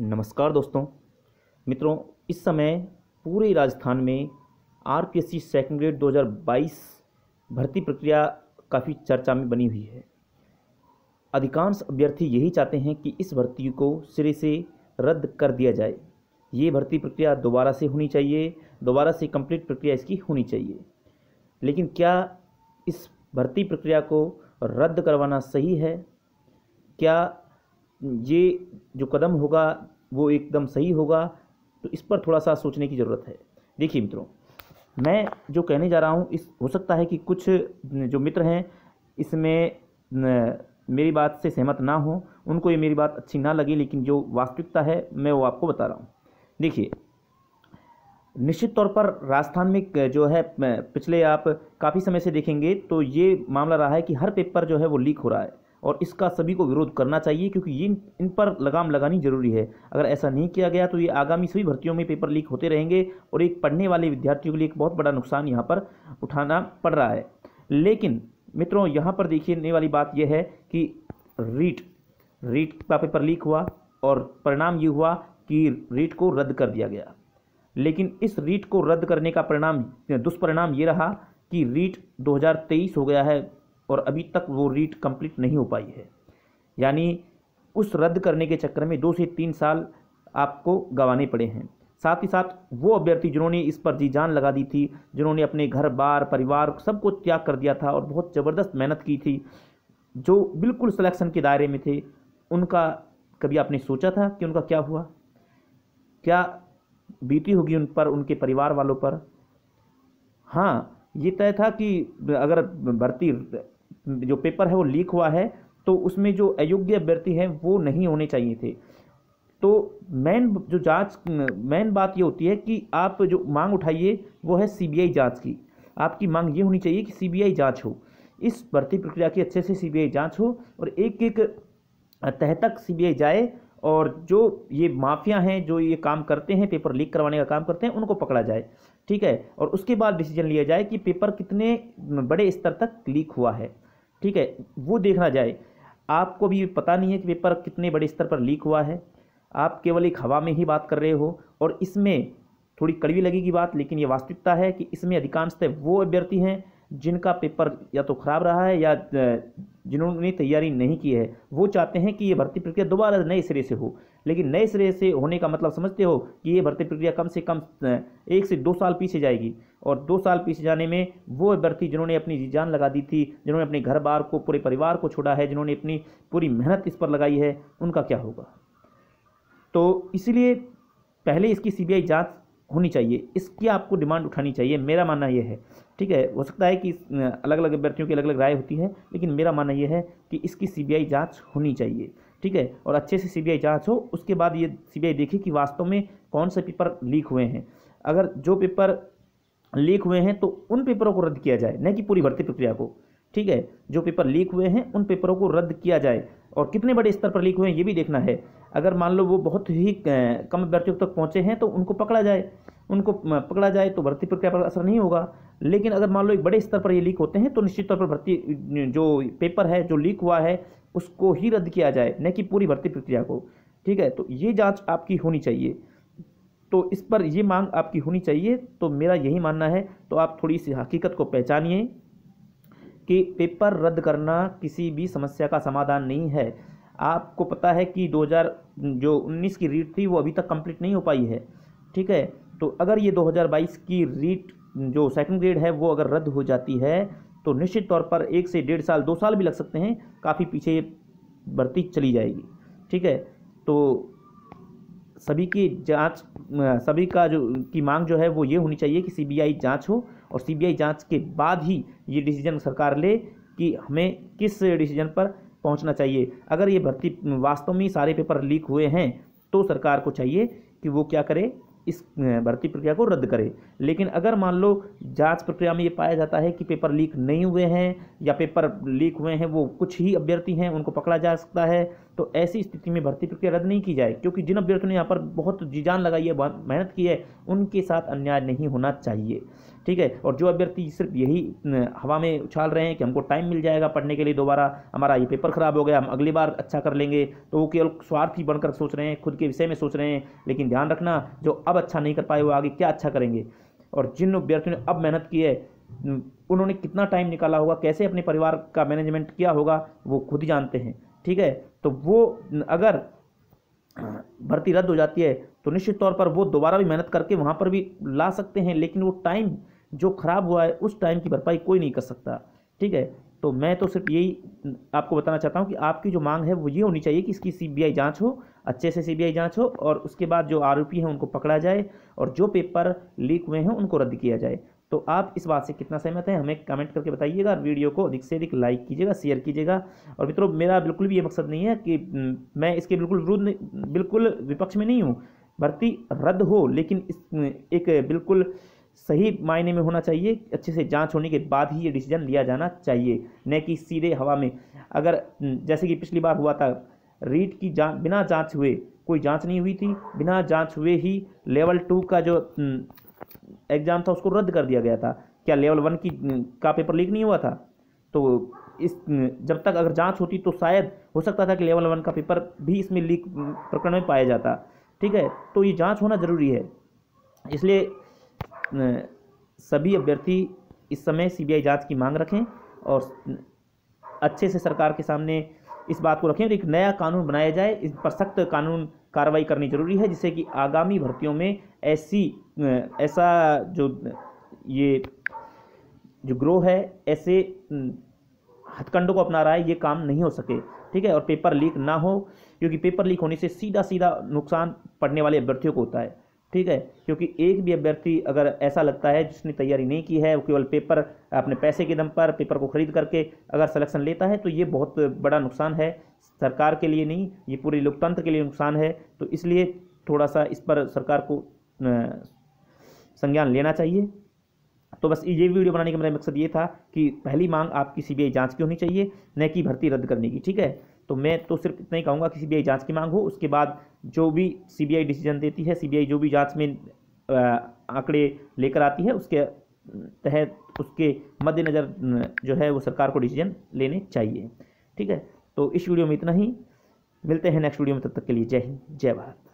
नमस्कार दोस्तों मित्रों इस समय पूरे राजस्थान में R P S C second grade दो भर्ती प्रक्रिया काफ़ी चर्चा में बनी हुई है अधिकांश अभ्यर्थी यही चाहते हैं कि इस भर्ती को सिरे से रद्द कर दिया जाए ये भर्ती प्रक्रिया दोबारा से होनी चाहिए दोबारा से कंप्लीट प्रक्रिया इसकी होनी चाहिए लेकिन क्या इस भर्ती प्रक्रिया को रद्द करवाना सही है क्या ये जो कदम होगा वो एकदम सही होगा तो इस पर थोड़ा सा सोचने की ज़रूरत है देखिए मित्रों मैं जो कहने जा रहा हूँ इस हो सकता है कि कुछ जो मित्र हैं इसमें मेरी बात से सहमत ना हो उनको ये मेरी बात अच्छी ना लगी लेकिन जो वास्तविकता है मैं वो आपको बता रहा हूँ देखिए निश्चित तौर पर राजस्थान में जो है पिछले आप काफ़ी समय से देखेंगे तो ये मामला रहा है कि हर पेपर जो है वो लीक हो रहा है और इसका सभी को विरोध करना चाहिए क्योंकि ये इन पर लगाम लगानी जरूरी है अगर ऐसा नहीं किया गया तो ये आगामी सभी भर्तियों में पेपर लीक होते रहेंगे और एक पढ़ने वाले विद्यार्थियों के लिए एक बहुत बड़ा नुकसान यहाँ पर उठाना पड़ रहा है लेकिन मित्रों यहाँ पर देखने वाली बात यह है कि रीट रीट का पेपर लीक हुआ और परिणाम ये हुआ कि रीट को रद्द कर दिया गया लेकिन इस रीट को रद्द करने का परिणाम दुष्परिणाम ये रहा कि रीट 2023 हो गया है और अभी तक वो रीट कंप्लीट नहीं हो पाई है यानी उस रद्द करने के चक्कर में दो से तीन साल आपको गंवाने पड़े हैं साथ ही साथ वो अभ्यर्थी जिन्होंने इस पर जी जान लगा दी थी जिन्होंने अपने घर बार परिवार सबको त्याग कर दिया था और बहुत ज़बरदस्त मेहनत की थी जो बिल्कुल सिलेक्शन के दायरे में थे उनका कभी आपने सोचा था कि उनका क्या हुआ क्या बीती होगी उन पर उनके परिवार वालों पर हाँ ये तय था कि अगर भर्ती जो पेपर है वो लीक हुआ है तो उसमें जो अयोग्य अभ्यर्थी हैं वो नहीं होने चाहिए थे तो मेन जो जांच मेन बात ये होती है कि आप जो मांग उठाइए वो है सीबीआई जांच की आपकी मांग ये होनी चाहिए कि सीबीआई जांच हो इस भर्ती प्रक्रिया की अच्छे से सीबीआई जांच हो और एक एक तह तक सीबीआई जाए और जो ये माफिया हैं जो ये काम करते हैं पेपर लीक करवाने का काम करते हैं उनको पकड़ा जाए ठीक है और उसके बाद डिसीजन लिया जाए कि पेपर कितने बड़े स्तर तक लीक हुआ है ठीक है वो देखना जाए आपको भी पता नहीं है कि पेपर कितने बड़े स्तर पर लीक हुआ है आप केवल एक हवा में ही बात कर रहे हो और इसमें थोड़ी कड़वी लगेगी बात लेकिन ये वास्तविकता है कि इसमें अधिकांशतः वो अभ्यर्थी हैं जिनका पेपर या तो खराब रहा है या जिन्होंने तैयारी नहीं की है वो चाहते हैं कि ये भर्ती प्रक्रिया दोबारा नए सिरे से हो लेकिन नए सिरे से होने का मतलब समझते हो कि ये भर्ती प्रक्रिया कम से कम एक से दो साल पीछे जाएगी और दो साल पीछे जाने में वो भर्ती जिन्होंने अपनी जान लगा दी थी जिन्होंने अपने घर बार को पूरे परिवार को छोड़ा है जिन्होंने अपनी पूरी मेहनत इस पर लगाई है उनका क्या होगा तो इसीलिए पहले इसकी सीबीआई जांच होनी चाहिए इसकी आपको डिमांड उठानी चाहिए मेरा मानना यह है ठीक है हो सकता है कि अलग अलग अभ्यर्थियों की अलग अलग राय होती है लेकिन मेरा मानना यह है कि इसकी सीबीआई जांच होनी चाहिए ठीक है और अच्छे से सी बी हो उसके बाद ये सी देखे कि वास्तव में कौन से पेपर लीक हुए हैं अगर जो पेपर लीक हुए हैं तो उन पेपरों को रद्द किया जाए न कि पूरी भर्ती प्रक्रिया को ठीक है जो पेपर लीक हुए हैं उन पेपरों को रद्द किया जाए और कितने बड़े स्तर पर लीक हुए हैं ये भी देखना है अगर मान लो वो बहुत ही कम अभ्यर्थियों तक पहुँचे हैं तो उनको पकड़ा जाए उनको पकड़ा जाए तो भर्ती प्रक्रिया पर असर नहीं होगा लेकिन अगर मान लो एक बड़े स्तर पर ये लीक होते हैं तो निश्चित तौर पर भर्ती जो पेपर है जो लीक हुआ है उसको ही रद्द किया जाए न कि पूरी भर्ती प्रक्रिया को ठीक है तो ये जाँच आपकी होनी चाहिए तो इस पर ये मांग आपकी होनी चाहिए तो मेरा यही मानना है तो आप थोड़ी सी हकीकत को पहचानिए कि पेपर रद्द करना किसी भी समस्या का समाधान नहीं है आपको पता है कि 2000 जो 19 की रीट थी वो अभी तक कंप्लीट नहीं हो पाई है ठीक है तो अगर ये 2022 की रीट जो सेकंड ग्रेड है वो अगर रद्द हो जाती है तो निश्चित तौर पर एक से डेढ़ साल दो साल भी लग सकते हैं काफ़ी पीछे ये भर्ती चली जाएगी ठीक है तो सभी की जांच सभी का जो की मांग जो है वो ये होनी चाहिए कि सीबीआई जांच हो और सीबीआई जांच के बाद ही ये डिसीजन सरकार ले कि हमें किस डिसीजन पर पहुंचना चाहिए अगर ये भर्ती वास्तव में सारे पेपर लीक हुए हैं तो सरकार को चाहिए कि वो क्या करे इस भर्ती प्रक्रिया को रद्द करे लेकिन अगर मान लो जांच प्रक्रिया में ये पाया जाता है कि पेपर लीक नहीं हुए हैं या पेपर लीक हुए हैं वो कुछ ही अभ्यर्थी हैं उनको पकड़ा जा सकता है तो ऐसी स्थिति में भर्ती प्रक्रिया रद्द नहीं की जाए क्योंकि जिन अभ्यर्थियों ने यहाँ पर बहुत जी जान लगाई है मेहनत की है उनके साथ अन्याय नहीं होना चाहिए ठीक है और जो अभ्यर्थी सिर्फ यही हवा में उछाल रहे हैं कि हमको टाइम मिल जाएगा पढ़ने के लिए दोबारा हमारा ये पेपर ख़राब हो गया हम अगली बार अच्छा कर लेंगे तो वो केवल स्वार्थी बनकर सोच रहे हैं खुद के विषय में सोच रहे हैं लेकिन ध्यान रखना जो अब अच्छा नहीं कर पाए वो आगे क्या अच्छा करेंगे और जिन अभ्यर्थियों ने अब मेहनत की है उन्होंने कितना टाइम निकाला होगा कैसे अपने परिवार का मैनेजमेंट किया होगा वो खुद ही जानते हैं ठीक है तो वो अगर भर्ती रद्द हो जाती है तो निश्चित तौर पर वो दोबारा भी मेहनत करके वहाँ पर भी ला सकते हैं लेकिन वो टाइम जो ख़राब हुआ है उस टाइम की भरपाई कोई नहीं कर सकता ठीक है तो मैं तो सिर्फ यही आपको बताना चाहता हूँ कि आपकी जो मांग है वो ये होनी चाहिए कि इसकी सीबीआई जांच हो अच्छे से सीबीआई जांच हो और उसके बाद जो आरोपी हैं उनको पकड़ा जाए और जो पेपर लीक हुए हैं उनको रद्द किया जाए तो आप इस बात से कितना सहमत हैं हमें कमेंट करके बताइएगा और वीडियो को अधिक से अधिक लाइक कीजिएगा शेयर कीजिएगा और मित्रों मेरा बिल्कुल भी ये मकसद नहीं है कि मैं इसके बिल्कुल विरुद्ध बिल्कुल विपक्ष में नहीं हूँ भर्ती रद्द हो लेकिन इस एक बिल्कुल सही मायने में होना चाहिए अच्छे से जांच होने के बाद ही ये डिसीजन लिया जाना चाहिए न कि सीधे हवा में अगर जैसे कि पिछली बार हुआ था रीट की जांच बिना जांच हुए कोई जांच नहीं हुई थी बिना जांच हुए ही लेवल टू का जो एग्ज़ाम था उसको रद्द कर दिया गया था क्या लेवल वन की का पेपर लीक नहीं हुआ था तो इस जब तक अगर जाँच होती तो शायद हो सकता था कि लेवल वन का पेपर भी इसमें लीक प्रकरण में पाया जाता ठीक है तो ये जाँच होना ज़रूरी है इसलिए सभी अभ्यर्थी इस समय सीबीआई जांच की मांग रखें और अच्छे से सरकार के सामने इस बात को रखें और एक नया कानून बनाया जाए इस पर सख्त कानून कार्रवाई करनी जरूरी है जिससे कि आगामी भर्तियों में ऐसी ऐसा जो ये जो ग्रोह है ऐसे हथकंडों को अपना रहा है ये काम नहीं हो सके ठीक है और पेपर लीक ना हो क्योंकि पेपर लीक होने से सीधा सीधा नुकसान पड़ने वाले अभ्यर्थियों को होता है ठीक है क्योंकि एक भी अभ्यर्थी अगर ऐसा लगता है जिसने तैयारी नहीं की है वो केवल पेपर अपने पैसे के दम पर पेपर को खरीद करके अगर सिलेक्शन लेता है तो ये बहुत बड़ा नुकसान है सरकार के लिए नहीं ये पूरे लोकतंत्र के लिए नुकसान है तो इसलिए थोड़ा सा इस पर सरकार को संज्ञान लेना चाहिए तो बस ये वीडियो बनाने का मेरा मकसद ये था कि पहली मांग आपकी आई जाँच की होनी चाहिए न कि भर्ती रद्द करने की ठीक है तो मैं तो सिर्फ इतना ही कहूँगा कि सीबीआई जांच की मांग हो उसके बाद जो भी सीबीआई डिसीजन देती है सीबीआई जो भी जांच में आंकड़े लेकर आती है उसके तहत उसके मद्देनज़र जो है वो सरकार को डिसीजन लेने चाहिए ठीक है तो इस वीडियो में इतना ही मिलते हैं नेक्स्ट वीडियो में तब तक के लिए जय हिंद जय भारत